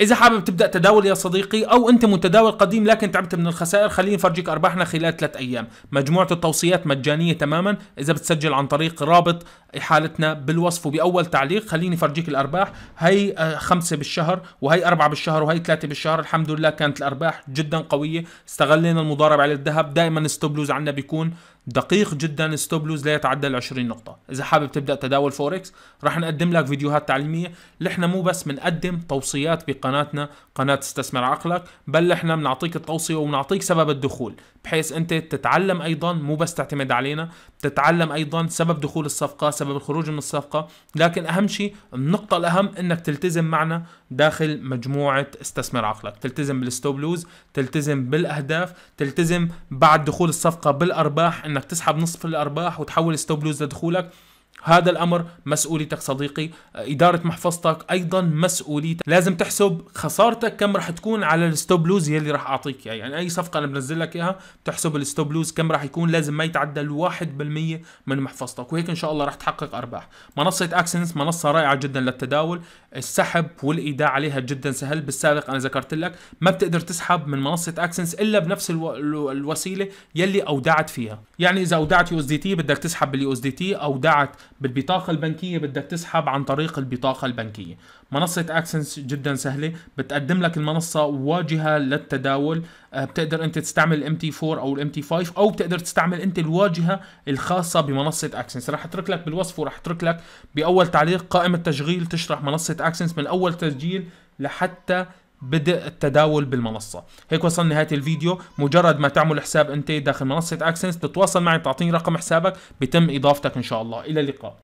اذا حابب تبدا تداول يا صديقي او انت متداول قديم لكن تعبت من الخسائر خليني فرجيك ارباحنا خلال ثلاث ايام مجموعه التوصيات مجانيه تماما اذا بتسجل عن طريق رابط إحالتنا بالوصف وباول تعليق خليني فرجيك الارباح هي آه، خمسة بالشهر وهي أربعة بالشهر وهي ثلاثة بالشهر الحمد لله كانت الارباح جدا قويه استغلينا المضاربه على الذهب دائما ستوب لوز عندنا بيكون دقيق جدا ستوب لوز لا يتعدى ال 20 نقطة، إذا حابب تبدأ تداول فوركس رح نقدم لك فيديوهات تعليمية، نحن مو بس بنقدم توصيات بقناتنا قناة استثمر عقلك، بل نحن بنعطيك التوصية وبنعطيك سبب الدخول، بحيث أنت تتعلم أيضا مو بس تعتمد علينا، تتعلم أيضا سبب دخول الصفقة، سبب الخروج من الصفقة، لكن أهم شيء النقطة الأهم أنك تلتزم معنا داخل مجموعة استثمر عقلك، تلتزم بالستوب لوز، تلتزم بالأهداف، تلتزم بعد دخول الصفقة بالأرباح أنك انك تسحب نصف الارباح وتحول ستوب لوز لدخولك هذا الامر مسؤوليتك صديقي اداره محفظتك ايضا مسؤوليتك لازم تحسب خسارتك كم راح تكون على الستوب لوز يلي راح اعطيك اياه يعني اي صفقه انا بنزل لك اياها بتحسب الستوب لوز كم راح يكون لازم ما يتعدى ال 1% من محفظتك وهيك ان شاء الله راح تحقق ارباح منصه اكسنس منصه رائعه جدا للتداول السحب والايداع عليها جدا سهل بالسابق انا ذكرت لك ما بتقدر تسحب من منصه اكسنس الا بنفس الو... الوسيله يلي اودعت فيها يعني اذا اودعت يو اس دي تي بدك تسحب باليو اس دي تي اودعت بالبطاقة البنكية بدك تسحب عن طريق البطاقة البنكية منصة اكسنس جدا سهلة بتقدم لك المنصة واجهة للتداول آه، بتقدر انت تستعمل الام تي 4 او الام تي 5 او بتقدر تستعمل انت الواجهة الخاصة بمنصة اكسنس رح اترك لك بالوصف ورح اترك لك باول تعليق قائمة تشغيل تشرح منصة اكسنس من اول تسجيل لحتى بدء التداول بالمنصة هيك وصلنا نهاية الفيديو مجرد ما تعمل حساب انت داخل منصة اكسنس تتواصل معي تعطيني رقم حسابك بتم اضافتك ان شاء الله الى اللقاء